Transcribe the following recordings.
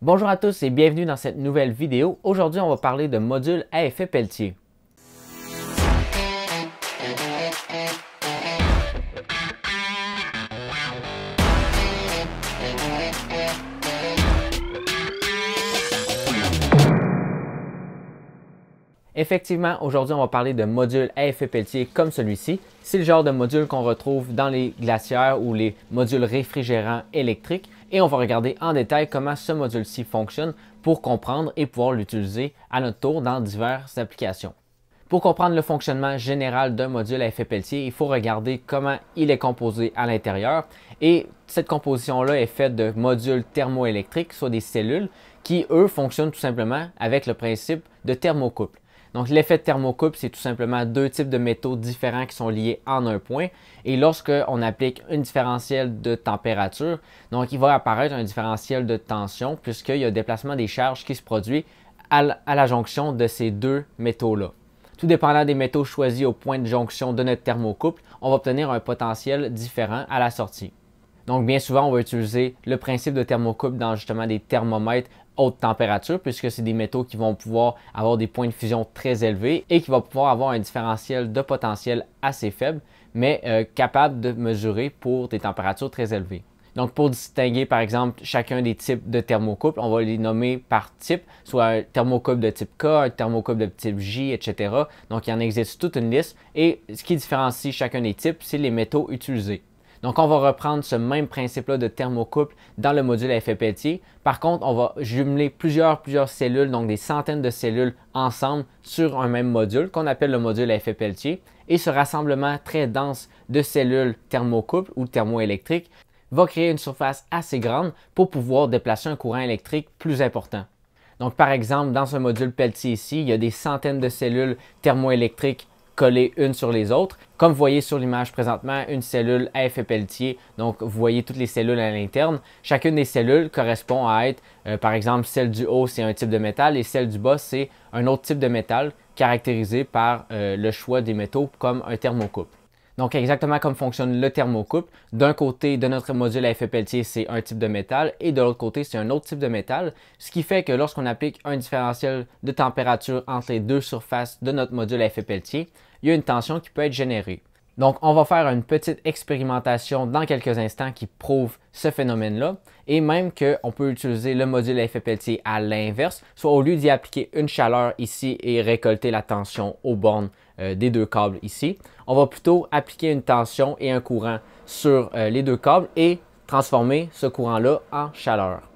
Bonjour à tous et bienvenue dans cette nouvelle vidéo. Aujourd'hui, on va parler de modules à effet Pelletier. Effectivement, aujourd'hui, on va parler de modules à effet Pelletier comme celui-ci. C'est le genre de module qu'on retrouve dans les glacières ou les modules réfrigérants électriques et on va regarder en détail comment ce module-ci fonctionne pour comprendre et pouvoir l'utiliser à notre tour dans diverses applications. Pour comprendre le fonctionnement général d'un module à effet Pelletier, il faut regarder comment il est composé à l'intérieur. Et cette composition-là est faite de modules thermoélectriques, soit des cellules, qui, eux, fonctionnent tout simplement avec le principe de thermocouple. Donc l'effet de thermocouple, c'est tout simplement deux types de métaux différents qui sont liés en un point. Et lorsque lorsqu'on applique un différentiel de température, donc il va apparaître un différentiel de tension puisqu'il y a déplacement des charges qui se produit à la jonction de ces deux métaux-là. Tout dépendant des métaux choisis au point de jonction de notre thermocouple, on va obtenir un potentiel différent à la sortie. Donc bien souvent, on va utiliser le principe de thermocouple dans justement des thermomètres haute température puisque c'est des métaux qui vont pouvoir avoir des points de fusion très élevés et qui vont pouvoir avoir un différentiel de potentiel assez faible, mais euh, capable de mesurer pour des températures très élevées. Donc, pour distinguer, par exemple, chacun des types de thermocouples, on va les nommer par type, soit un thermocouple de type K, un thermocouple de type J, etc. Donc, il en existe toute une liste. Et ce qui différencie chacun des types, c'est les métaux utilisés. Donc, on va reprendre ce même principe-là de thermocouple dans le module à effet Peltier. Par contre, on va jumeler plusieurs, plusieurs cellules, donc des centaines de cellules ensemble sur un même module qu'on appelle le module à effet Peltier. Et ce rassemblement très dense de cellules thermocouples ou thermoélectriques va créer une surface assez grande pour pouvoir déplacer un courant électrique plus important. Donc, par exemple, dans ce module Peltier ici, il y a des centaines de cellules thermoélectriques collées une sur les autres. Comme vous voyez sur l'image présentement, une cellule à effet Pelletier, donc vous voyez toutes les cellules à l'interne. Chacune des cellules correspond à être, euh, par exemple, celle du haut, c'est un type de métal, et celle du bas, c'est un autre type de métal caractérisé par euh, le choix des métaux comme un thermocouple. Donc, exactement comme fonctionne le thermocouple. D'un côté de notre module à effet peltier c'est un type de métal et de l'autre côté, c'est un autre type de métal. Ce qui fait que lorsqu'on applique un différentiel de température entre les deux surfaces de notre module à effet il y a une tension qui peut être générée. Donc, on va faire une petite expérimentation dans quelques instants qui prouve ce phénomène-là et même qu'on peut utiliser le module à effet peltier à l'inverse, soit au lieu d'y appliquer une chaleur ici et récolter la tension aux bornes euh, des deux câbles ici, on va plutôt appliquer une tension et un courant sur euh, les deux câbles et transformer ce courant-là en chaleur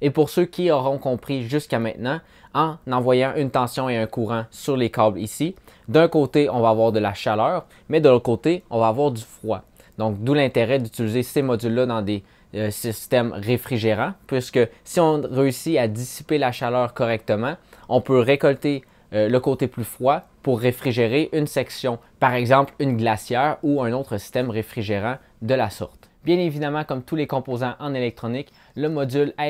et pour ceux qui auront compris jusqu'à maintenant, en envoyant une tension et un courant sur les câbles ici, d'un côté, on va avoir de la chaleur, mais de l'autre côté, on va avoir du froid. Donc, d'où l'intérêt d'utiliser ces modules-là dans des euh, systèmes réfrigérants, puisque si on réussit à dissiper la chaleur correctement, on peut récolter euh, le côté plus froid pour réfrigérer une section, par exemple une glacière ou un autre système réfrigérant de la sorte. Bien évidemment, comme tous les composants en électronique, le module à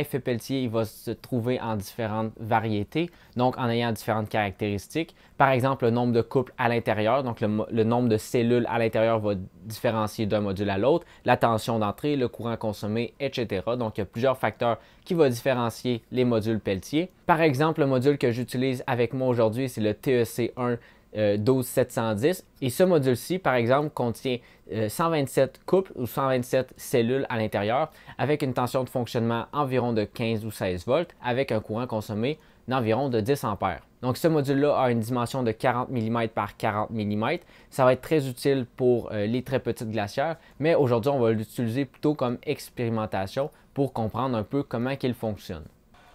va se trouver en différentes variétés, donc en ayant différentes caractéristiques. Par exemple, le nombre de couples à l'intérieur, donc le, nombre de cellules à l'intérieur va différencier d'un module à l'autre, la tension d'entrée, le courant consommé, etc. Donc, il y a plusieurs facteurs qui vont différencier les modules Peltier. Par exemple, le module que j'utilise avec moi aujourd'hui, c'est le TEC1 12710. Euh, Et ce module-ci, par exemple, contient 127 euh, couples ou 127 cellules à l'intérieur avec une tension de fonctionnement environ de 15 ou 16 volts avec un courant consommé d'environ de 10 ampères. Donc ce module-là a une dimension de 40 mm par 40 mm. Ça va être très utile pour euh, les très petites glacières, mais aujourd'hui on va l'utiliser plutôt comme expérimentation pour comprendre un peu comment qu'il fonctionne.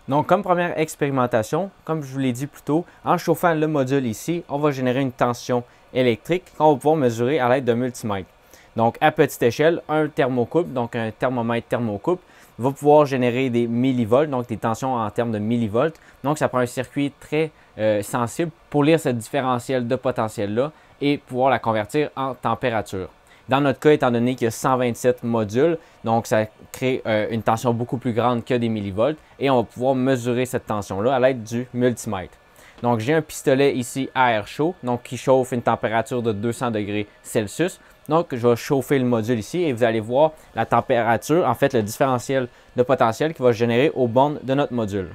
Donc, comme première expérimentation, comme je vous l'ai dit plus tôt, en chauffant le module ici, on va générer une tension électrique qu'on va pouvoir mesurer à l'aide d'un multimètre. Donc, à petite échelle, un thermocouple, donc un thermomètre thermocouple, va pouvoir générer des millivolts, donc des tensions en termes de millivolts. Donc, ça prend un circuit très euh, sensible pour lire ce différentiel de potentiel-là et pouvoir la convertir en température. Dans notre cas, étant donné qu'il y a 127 modules, donc ça crée euh, une tension beaucoup plus grande que des millivolts et on va pouvoir mesurer cette tension-là à l'aide du multimètre. Donc j'ai un pistolet ici à air chaud, donc qui chauffe une température de 200 degrés Celsius. Donc je vais chauffer le module ici et vous allez voir la température, en fait le différentiel de potentiel qui va générer aux bornes de notre module.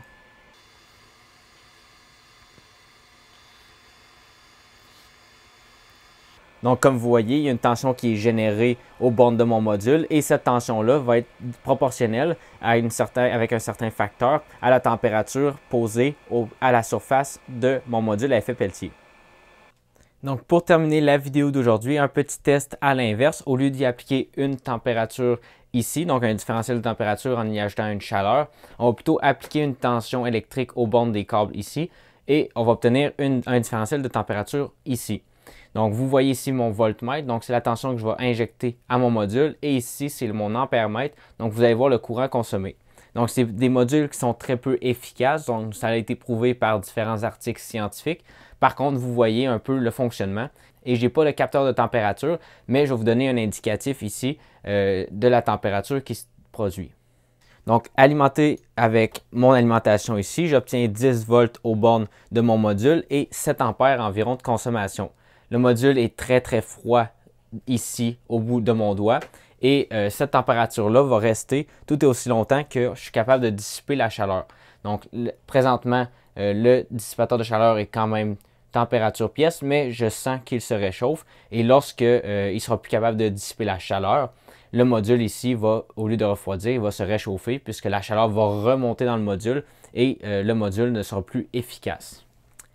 Donc, comme vous voyez, il y a une tension qui est générée aux bornes de mon module et cette tension-là va être proportionnelle à une avec un certain facteur à la température posée à la surface de mon module à effet peltier. Donc, pour terminer la vidéo d'aujourd'hui, un petit test à l'inverse. Au lieu d'y appliquer une température ici, donc un différentiel de température en y ajoutant une chaleur, on va plutôt appliquer une tension électrique aux bornes des câbles ici et on va obtenir un différentiel de température ici. Donc, vous voyez ici mon voltmètre. Donc, c'est la tension que je vais injecter à mon module. Et ici, c'est mon ampèremètre. Donc, vous allez voir le courant consommé. Donc, c'est des modules qui sont très peu efficaces. Donc, ça a été prouvé par différents articles scientifiques. Par contre, vous voyez un peu le fonctionnement. Et je n'ai pas le capteur de température, mais je vais vous donner un indicatif ici euh, de la température qui se produit. Donc, alimenté avec mon alimentation ici, j'obtiens 10 volts aux bornes de mon module et 7 ampères environ de consommation. Le module est très très froid ici au bout de mon doigt. Et euh, cette température-là va rester tout aussi longtemps que je suis capable de dissiper la chaleur. Donc présentement, euh, le dissipateur de chaleur est quand même température pièce, mais je sens qu'il se réchauffe. Et lorsque euh, il sera plus capable de dissiper la chaleur, le module ici va, au lieu de refroidir, il va se réchauffer puisque la chaleur va remonter dans le module et le module ne sera plus efficace.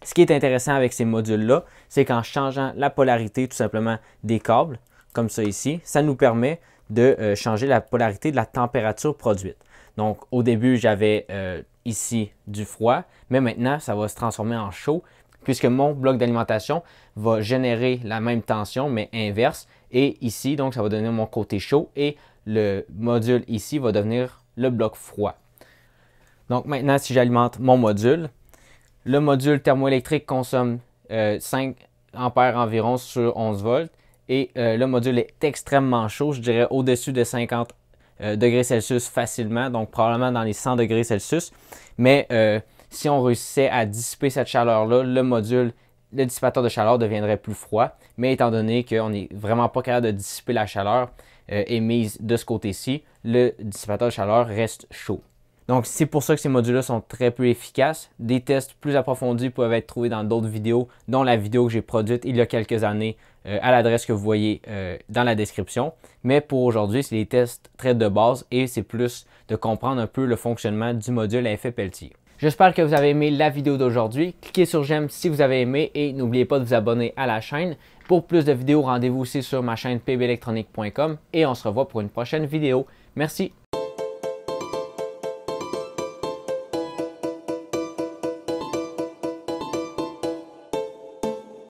Ce qui est intéressant avec ces modules-là, c'est qu'en changeant la polarité tout simplement des câbles, comme ça ici, ça nous permet de euh, changer la polarité de la température produite. Donc au début, j'avais euh, ici du froid, mais maintenant, ça va se transformer en chaud puisque mon bloc d'alimentation va générer la même tension, mais inverse. Et ici, donc, ça va donner mon côté chaud et le module ici va devenir le bloc froid. Donc maintenant, si j'alimente mon module, le module thermoélectrique consomme 5 euh, ampères environ sur 11 volts et euh, le module est extrêmement chaud, je dirais au-dessus de 50 euh, degrés Celsius facilement, donc probablement dans les 100 degrés Celsius. Mais si on réussissait à dissiper cette chaleur-là, le module, le dissipateur de chaleur deviendrait plus froid. Mais étant donné qu'on n'est vraiment pas capable de dissiper la chaleur émise de ce côté-ci, le dissipateur de chaleur reste chaud. Donc, c'est pour ça que ces modules-là sont très peu efficaces. Des tests plus approfondis peuvent être trouvés dans d'autres vidéos, dont la vidéo que j'ai produite il y a quelques années euh, à l'adresse que vous voyez euh, dans la description. Mais pour aujourd'hui, c'est des tests très de base et c'est plus de comprendre un peu le fonctionnement du module à effet Pelletier. J'espère que vous avez aimé la vidéo d'aujourd'hui. Cliquez sur j'aime si vous avez aimé et n'oubliez pas de vous abonner à la chaîne. Pour plus de vidéos, rendez-vous aussi sur ma chaîne pbelectronique.com et on se revoit pour une prochaine vidéo. Merci.